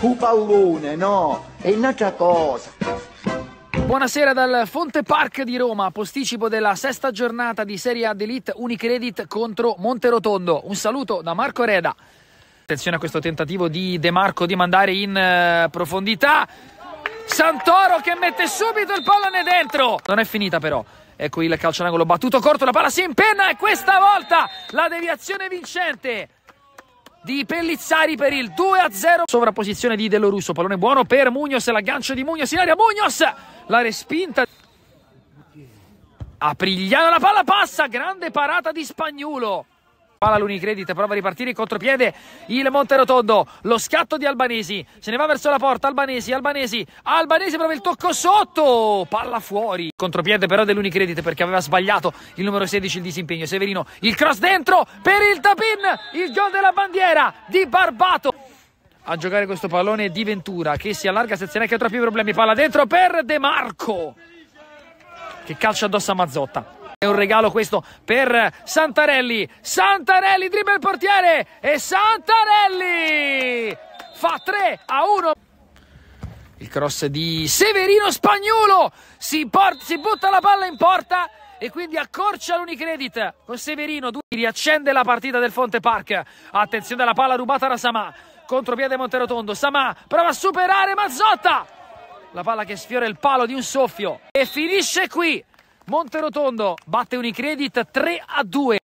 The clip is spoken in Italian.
un pallone, no, è un'altra cosa. Buonasera dal Fonte Park di Roma, posticipo della sesta giornata di Serie A d'Elite Unicredit contro Monterotondo. Un saluto da Marco Reda. Attenzione a questo tentativo di De Marco di mandare in eh, profondità. Santoro che mette subito il pallone dentro. Non è finita però. Ecco il calcio in battuto corto, la palla si impenna e questa volta la deviazione vincente di Pellizzari per il 2-0. Sovrapposizione di Dello Russo, pallone buono per Mugnos, l'aggancio di Mugnos in aria, Mugnos! La respinta. Aprigliano la palla passa, grande parata di Spagnolo. Palla l'Unicredit, prova a ripartire in contropiede il Monterotondo, lo scatto di Albanesi, se ne va verso la porta Albanesi, Albanesi, Albanesi prova il tocco sotto, palla fuori. Contropiede però dell'Unicredit perché aveva sbagliato il numero 16 il disimpegno, Severino, il cross dentro per il tapin, il gol della bandiera di Barbato. A giocare questo pallone di Ventura che si allarga senza neanche troppi problemi, palla dentro per De Marco che calcia addosso a Mazzotta. È un regalo questo per Santarelli. Santarelli dribble il portiere e Santarelli fa 3 a 1. Il cross di Severino Spagnolo si, si butta la palla in porta e quindi accorcia l'Unicredit con Severino. Due, riaccende la partita del Fonte Park. Attenzione alla palla rubata da Samà. Contropiede Monterotondo. Samà prova a superare Mazzotta. La palla che sfiora il palo di un soffio e finisce qui. Monterotondo batte Unicredit 3 a 2.